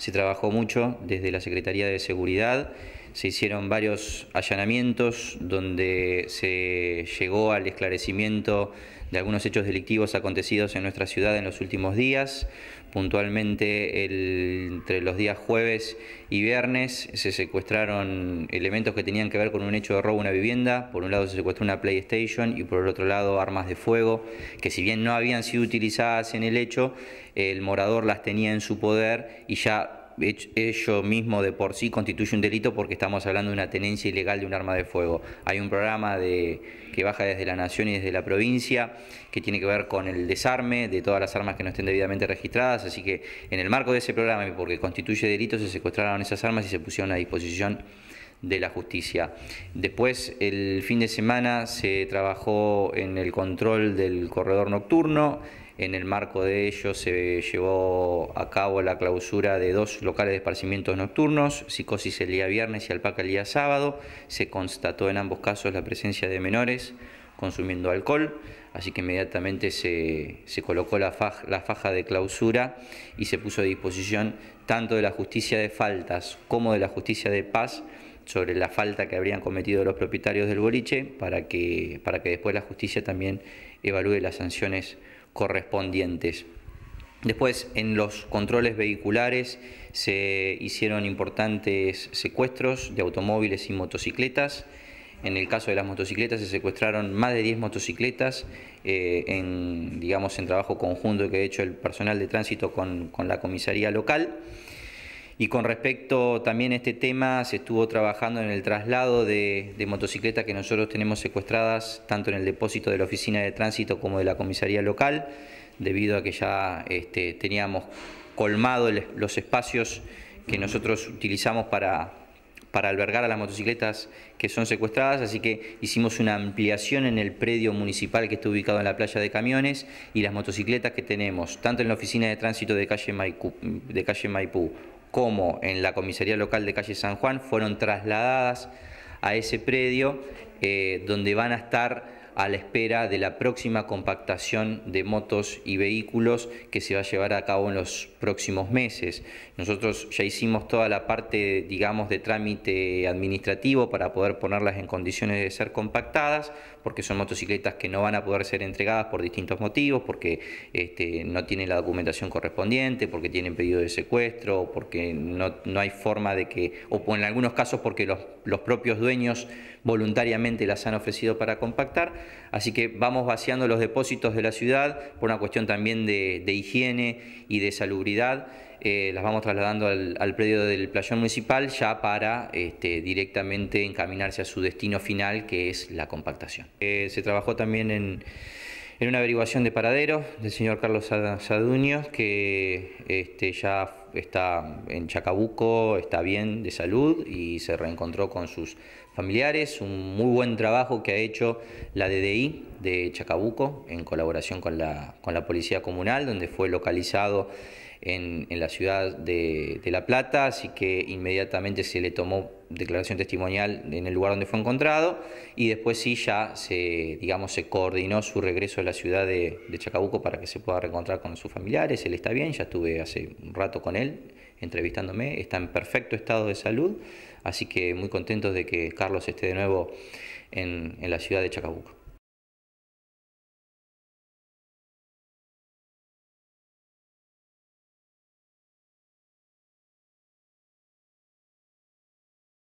Se trabajó mucho desde la Secretaría de Seguridad se hicieron varios allanamientos donde se llegó al esclarecimiento de algunos hechos delictivos acontecidos en nuestra ciudad en los últimos días. Puntualmente entre los días jueves y viernes se secuestraron elementos que tenían que ver con un hecho de robo a una vivienda. Por un lado se secuestró una PlayStation y por el otro lado armas de fuego, que si bien no habían sido utilizadas en el hecho, el morador las tenía en su poder y ya ello mismo de por sí constituye un delito porque estamos hablando de una tenencia ilegal de un arma de fuego. Hay un programa de, que baja desde la nación y desde la provincia que tiene que ver con el desarme de todas las armas que no estén debidamente registradas, así que en el marco de ese programa y porque constituye delito se secuestraron esas armas y se pusieron a disposición de la justicia. Después, el fin de semana se trabajó en el control del corredor nocturno, en el marco de ello se llevó a cabo la clausura de dos locales de esparcimientos nocturnos, psicosis el día viernes y alpaca el día sábado. Se constató en ambos casos la presencia de menores consumiendo alcohol, así que inmediatamente se, colocó la faja, de clausura y se puso a disposición tanto de la justicia de faltas como de la justicia de paz sobre la falta que habrían cometido los propietarios del boliche para que, para que después la justicia también evalúe las sanciones correspondientes. Después, en los controles vehiculares se hicieron importantes secuestros de automóviles y motocicletas. En el caso de las motocicletas se secuestraron más de 10 motocicletas eh, en, digamos, en trabajo conjunto que ha hecho el personal de tránsito con la comisaría local. Y con respecto también a este tema, se estuvo trabajando en el traslado de, motocicletas que nosotros tenemos secuestradas, tanto en el depósito de la oficina de tránsito como de la comisaría local, debido a que ya este, teníamos colmado los espacios que nosotros utilizamos para, albergar a las motocicletas que son secuestradas, así que hicimos una ampliación en el predio municipal que está ubicado en la playa de camiones y las motocicletas que tenemos, tanto en la oficina de tránsito de calle de calle Maipú como en la comisaría local de calle San Juan fueron trasladadas a ese predio eh, donde van a estar a la espera de la próxima compactación de motos y vehículos que se va a llevar a cabo en los próximos meses. Nosotros ya hicimos toda la parte, digamos, de trámite administrativo para poder ponerlas en condiciones de ser compactadas, porque son motocicletas que no van a poder ser entregadas por distintos motivos, porque este, no tienen la documentación correspondiente, porque tienen pedido de secuestro, porque no, hay forma de que, o en algunos casos porque los, los propios dueños voluntariamente las han ofrecido para compactar, así que vamos vaciando los depósitos de la ciudad por una cuestión también de, higiene y de salubridad. Eh, las vamos trasladando al, predio del playón municipal ya para este, directamente encaminarse a su destino final, que es la compactación. Eh, se trabajó también en en una averiguación de paradero del señor Carlos Saduño, que este, ya está en Chacabuco, está bien de salud y se reencontró con sus familiares. Un muy buen trabajo que ha hecho la DDI de Chacabuco en colaboración con la, Policía Comunal, donde fue localizado en, la ciudad de La Plata, así que inmediatamente se le tomó declaración testimonial en el lugar donde fue encontrado y después sí ya se, digamos, se coordinó su regreso a la ciudad de, Chacabuco para que se pueda reencontrar con sus familiares, él está bien, ya estuve hace un rato con él entrevistándome, está en perfecto estado de salud, así que muy contentos de que Carlos esté de nuevo en la ciudad de Chacabuco.